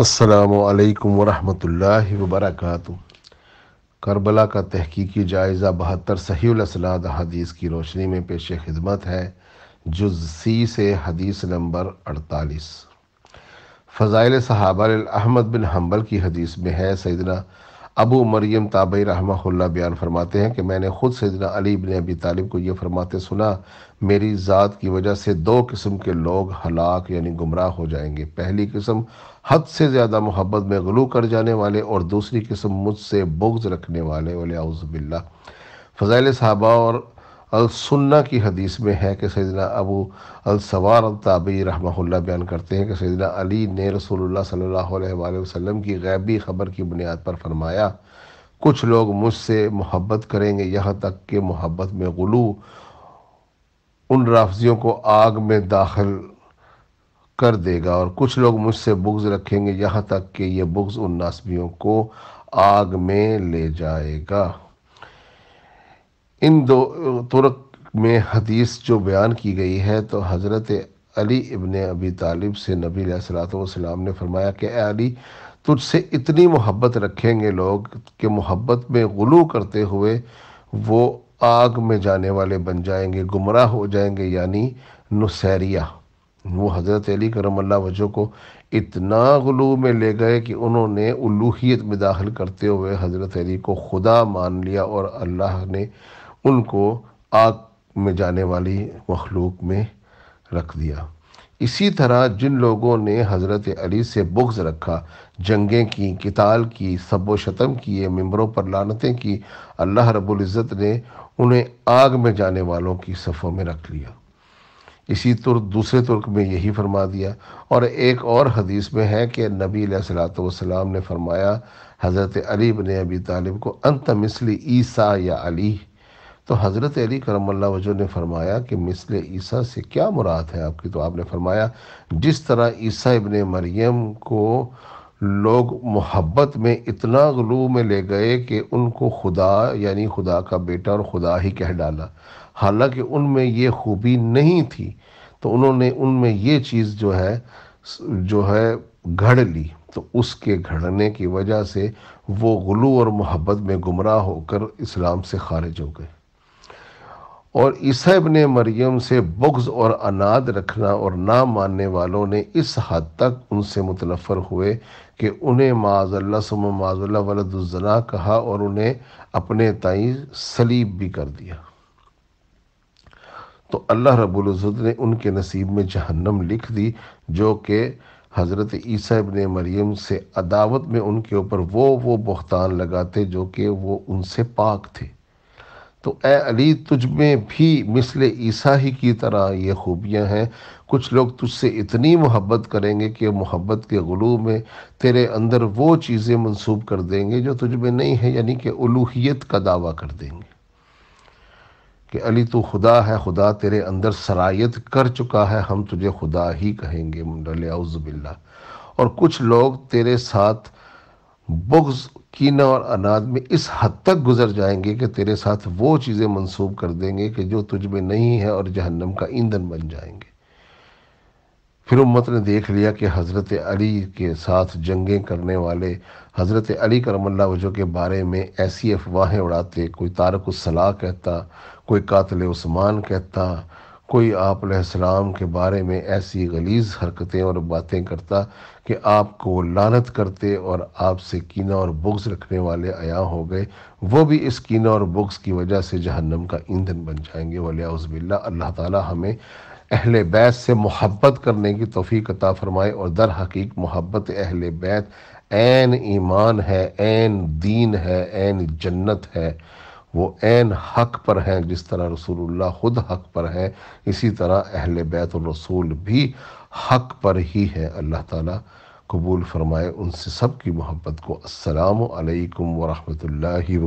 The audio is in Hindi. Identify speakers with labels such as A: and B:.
A: असलकम वरहमल वबरक करबला का तहकीकी जायज़ा बहत्तर सहीसलाद हदीस की रोशनी में पेश खिदमत है जुज सी से हदीस नंबर अड़तालीस फ़ज़ाइल सहाबा अहमद बिन हम्बल की हदीस में है सैदना अबू मरियम ताबई रहमा बयान फरमाते हैं कि मैंने ख़ुद सजना अली बिन अबी तालिब को ये फरमाते सुना मेरी ज़ात की वजह से दो किस्म के लोग हलाक यानी गुमराह हो जाएंगे पहली किस्म हद से ज़्यादा मोहब्बत में गलू कर जाने वाले और दूसरी किस्म मुझसे बुग्ज रखने वाले वाले आउज़बिल्ला फ़जाइल साहबा और अलसन्ना की हदीस में है कि सैदना अबू अलसवार अलताबी रहमल्ला बयान करते हैं कि सैदना अली ने रसूलुल्लाह सल्लल्लाहु अलैहि वसल्लम की गैबी ख़बर की बुनियाद पर फरमाया कुछ लोग मुझसे मोहब्बत करेंगे यहाँ तक कि मोहब्बत में गलू उन राफजियों को आग में दाखिल कर देगा और कुछ लोग मुझसे बुग्ज़ रखेंगे यहाँ तक कि ये बुग्ज़ उन नासबियों को आग में ले जाएगा इन दो तुरक में हदीस जो बयान की गई है तो हज़रत अली इबन अबी तालिब से नबी सलाम ने फरमाया कि अली तुझसे इतनी मोहब्बत रखेंगे लोग कि मोहब्बत में गुलू करते हुए वो आग में जाने वाले बन जाएंगे गुमराह हो जाएंगे यानी नुसैरिया वो हज़रत अली करम अल्लाह वजह को इतना गलू में ले गए कि उन्होंने उलूहियत में दाखिल करते हुए हज़रत अली को खुदा मान लिया और अल्लाह ने उनको आग में जाने वाली मखलूक में रख दिया इसी तरह जिन लोगों ने हज़रत अली से बुग्ज़ रखा जंगें की किताल की सब शतम किए मम्बरों पर लानतें की अल्लाह रबुल्ज़त ने उन्हें आग में जाने वालों की सफ़ों में रख लिया इसी तुर्क दूसरे तुर्क में यही फरमा दिया और एक और हदीस में है कि नबी सलाम ने फरमाया हज़रत अली ने अबी तालिब को अंत मिसली ईसा या अली तो हज़रत अली करम वजह ने फरमाया कि मिसल ईसा से क्या मुराद है आपकी तो आपने फरमाया जिस तरह ईसा इबन मरियम को लोग मोहब्बत में इतना गलू में ले गए कि उनको खुदा यानी खुदा का बेटा और खुदा ही कह डाला हालांकि उनमें ये खूबी नहीं थी तो उन्होंने उनमें ये चीज़ जो है जो है घड़ ली तो उसके घड़ने की वजह से वो गलू और मोहब्बत में गुमराह होकर इस्लाम से खारिज हो गए और ईसा ने मरियम से बुग्ज और अनाद रखना और ना मानने वालों ने इस हद तक उनसे मुतनफ़र हुए कि उन्हें माजल्ला सुम माजल्ला वलदुजना कहा और उन्हें अपने तई सलीब भी कर दिया तो अल्लाह रबुल्ज़त ने उनके नसीब में जहन्नम लिख दी जो कि हज़रत ईसा इबन मरियम से अदावत में उनके ऊपर वो वो बहतान लगाते जो कि वो उनसे पाक थे तो ए अली तुझ में भी मिसल ईसा ही की तरह ये खूबियाँ हैं कुछ लोग तुझसे इतनी मोहब्बत करेंगे कि मोहब्बत के गलू में तेरे अंदर वो चीज़ें मंसूब कर देंगे जो तुझ में नहीं है यानी कि उलूहियत का दावा कर देंगे कि अली तो खुदा है खुदा तेरे अंदर सरायत कर चुका है हम तुझे खुदा ही कहेंगे मुंडल आउज़बिल्ला और कुछ लोग तेरे साथ बुग्ज कीना और अनाज में इस हद तक गुजर जाएंगे कि तेरे साथ वो चीज़ें मंसूब कर देंगे कि जो तुझ में नहीं है और जहन्नम का ईंधन बन जाएंगे फिर उम्मत ने देख लिया कि हज़रत अली के साथ जंगें करने वाले हज़रत अली करमल्ला वजह के बारे में ऐसी अफवाहें उड़ाते कोई तारक सलाह कहता कोई कातिल उस्मान कहता कोई आप सलाम के बारे में ऐसी गलीज हरकतें और बातें करता कि आपको लानत करते और आपसे कीना और बुग्स रखने वाले आया हो गए वो भी इस कीना और बुग्स की वजह से जहन्नम का ईंधन बन जाएंगे वलिया अल्लाह ताला हमें अहल बैत से मोहब्बत करने की तोफ़ी अता फ़रमाए और दर हकीक मोहब्बत अहल बैत ऐन ईमान है ऐन दीन है ऐन जन्नत है वो एन हक पर हैं जिस तरह रसूलुल्लाह खुद हक पर हैं इसी तरह अहल बैत और रसूल भी हक पर ही है अल्लाह ताला कबूल फरमाए उनसे सब की मोहब्बत को असलकम वालेकुम वरहमतुल्लाहि